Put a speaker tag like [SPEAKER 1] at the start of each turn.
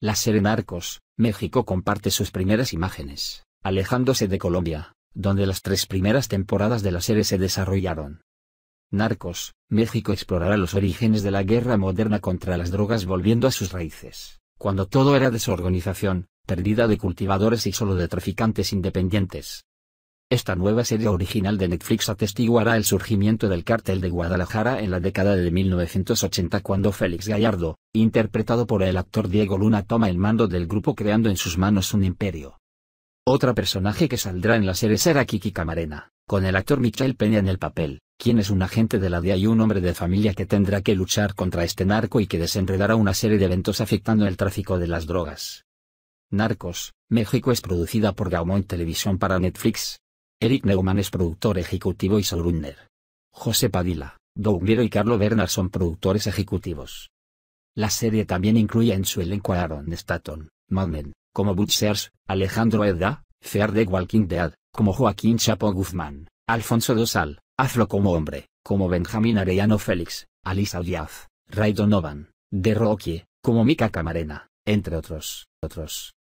[SPEAKER 1] La serie Narcos, México comparte sus primeras imágenes, alejándose de Colombia, donde las tres primeras temporadas de la serie se desarrollaron. Narcos, México explorará los orígenes de la guerra moderna contra las drogas volviendo a sus raíces, cuando todo era desorganización, perdida de cultivadores y solo de traficantes independientes, esta nueva serie original de Netflix atestiguará el surgimiento del cártel de Guadalajara en la década de 1980 cuando Félix Gallardo, interpretado por el actor Diego Luna, toma el mando del grupo creando en sus manos un imperio. Otra personaje que saldrá en la serie será Kiki Camarena, con el actor Michael Peña en el papel, quien es un agente de la DEA y un hombre de familia que tendrá que luchar contra este narco y que desenredará una serie de eventos afectando el tráfico de las drogas. Narcos, México es producida por Gaumont Televisión para Netflix, Eric Neumann es productor ejecutivo y showrunner. José Padilla, Doug Miro y Carlo Bernard son productores ejecutivos. La serie también incluye en su elenco a Aaron Staton, Madmen como Butchers, Alejandro Edda, Fear de Walking Dead, como Joaquín Chapo Guzmán, Alfonso Dosal, Aflo como hombre, como Benjamín Arellano Félix, Alisa Díaz, Ray Donovan, De Rocky, como Mika Camarena, entre otros, otros.